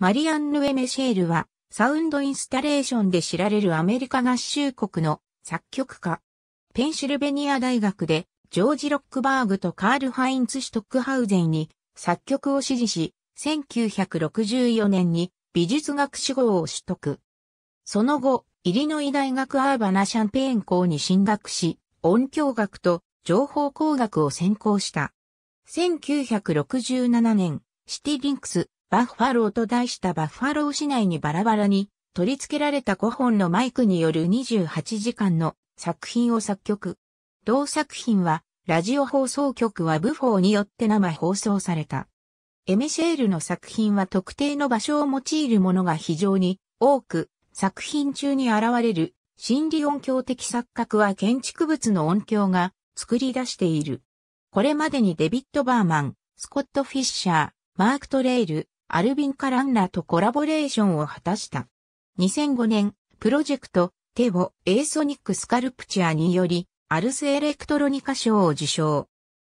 マリアンヌ・エ・メシェールは、サウンドインスタレーションで知られるアメリカ合衆国の作曲家。ペンシルベニア大学で、ジョージ・ロックバーグとカール・ハインツ・シュトックハウゼンに作曲を指示し、1964年に美術学士号を取得。その後、イリノイ大学アーバナ・シャンペーン校に進学し、音響学と情報工学を専攻した。1967年、シティリンクスバッファローと題したバッファロー市内にバラバラに取り付けられた5本のマイクによる28時間の作品を作曲。同作品は、ラジオ放送局はブフォーによって生放送された。エメシェールの作品は特定の場所を用いるものが非常に多く、作品中に現れる心理音響的錯覚は建築物の音響が作り出している。これまでにデビッド・バーマン、スコット・フィッシャー、マーク・トレイル、アルビン・カランナとコラボレーションを果たした。2005年、プロジェクト、テボ・エーソニック・スカルプチャーにより、アルス・エレクトロニカ賞を受賞。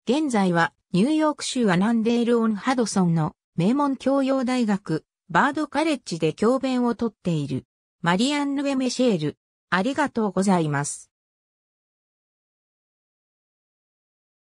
現在は、ニューヨーク州アナンデール・オン・ハドソンの名門教養大学、バードカレッジで教鞭をとっている。マリアンヌ・ベ・メシェール、ありがとうございます。